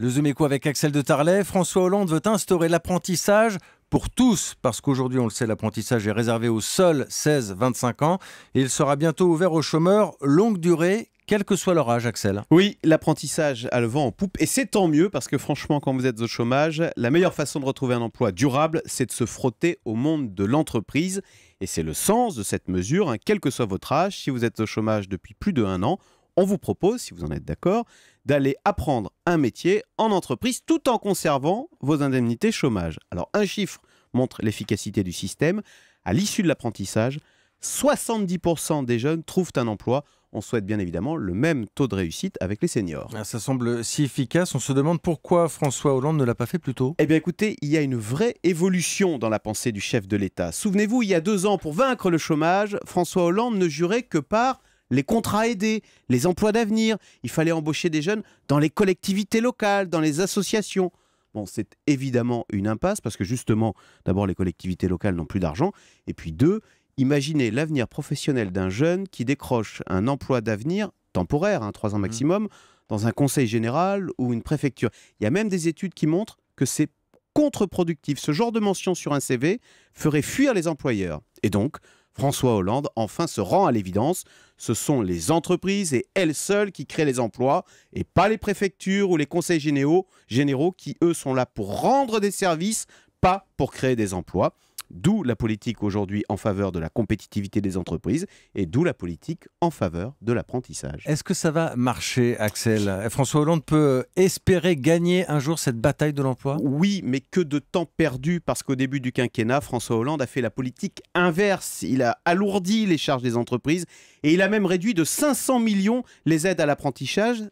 Le éco avec Axel de Tarlet, François Hollande veut instaurer l'apprentissage pour tous, parce qu'aujourd'hui, on le sait, l'apprentissage est réservé aux seuls 16-25 ans, et il sera bientôt ouvert aux chômeurs longue durée, quel que soit leur âge, Axel. Oui, l'apprentissage a le vent en poupe et c'est tant mieux parce que franchement, quand vous êtes au chômage, la meilleure façon de retrouver un emploi durable, c'est de se frotter au monde de l'entreprise. Et c'est le sens de cette mesure, hein. quel que soit votre âge, si vous êtes au chômage depuis plus de un an, on vous propose, si vous en êtes d'accord, d'aller apprendre un métier en entreprise tout en conservant vos indemnités chômage. Alors un chiffre montre l'efficacité du système. À l'issue de l'apprentissage, 70% des jeunes trouvent un emploi. On souhaite bien évidemment le même taux de réussite avec les seniors. Ah, ça semble si efficace. On se demande pourquoi François Hollande ne l'a pas fait plus tôt. Eh bien écoutez, il y a une vraie évolution dans la pensée du chef de l'État. Souvenez-vous, il y a deux ans, pour vaincre le chômage, François Hollande ne jurait que par les contrats aidés, les emplois d'avenir. Il fallait embaucher des jeunes dans les collectivités locales, dans les associations. Bon, c'est évidemment une impasse parce que justement, d'abord, les collectivités locales n'ont plus d'argent. Et puis, deux, imaginez l'avenir professionnel d'un jeune qui décroche un emploi d'avenir temporaire, hein, trois ans mmh. maximum, dans un conseil général ou une préfecture. Il y a même des études qui montrent que c'est contre-productif. Ce genre de mention sur un CV ferait fuir les employeurs. Et donc, François Hollande enfin se rend à l'évidence ce sont les entreprises et elles seules qui créent les emplois et pas les préfectures ou les conseils généraux, qui, eux, sont là pour rendre des services pas pour créer des emplois. D'où la politique aujourd'hui en faveur de la compétitivité des entreprises et d'où la politique en faveur de l'apprentissage. Est-ce que ça va marcher, Axel eh, François Hollande peut euh, espérer gagner un jour cette bataille de l'emploi Oui, mais que de temps perdu parce qu'au début du quinquennat, François Hollande a fait la politique inverse. Il a alourdi les charges des entreprises et il a même réduit de 500 millions les aides à l'apprentissage,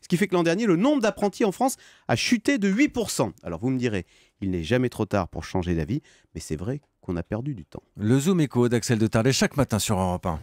ce qui fait que l'an dernier, le nombre d'apprentis en France a chuté de 8%. Alors vous me direz, il n'est jamais trop tard pour changer d'avis, mais c'est vrai qu'on a perdu du temps. Le Zoom écho d'Axel de Tarlet chaque matin sur Europe 1.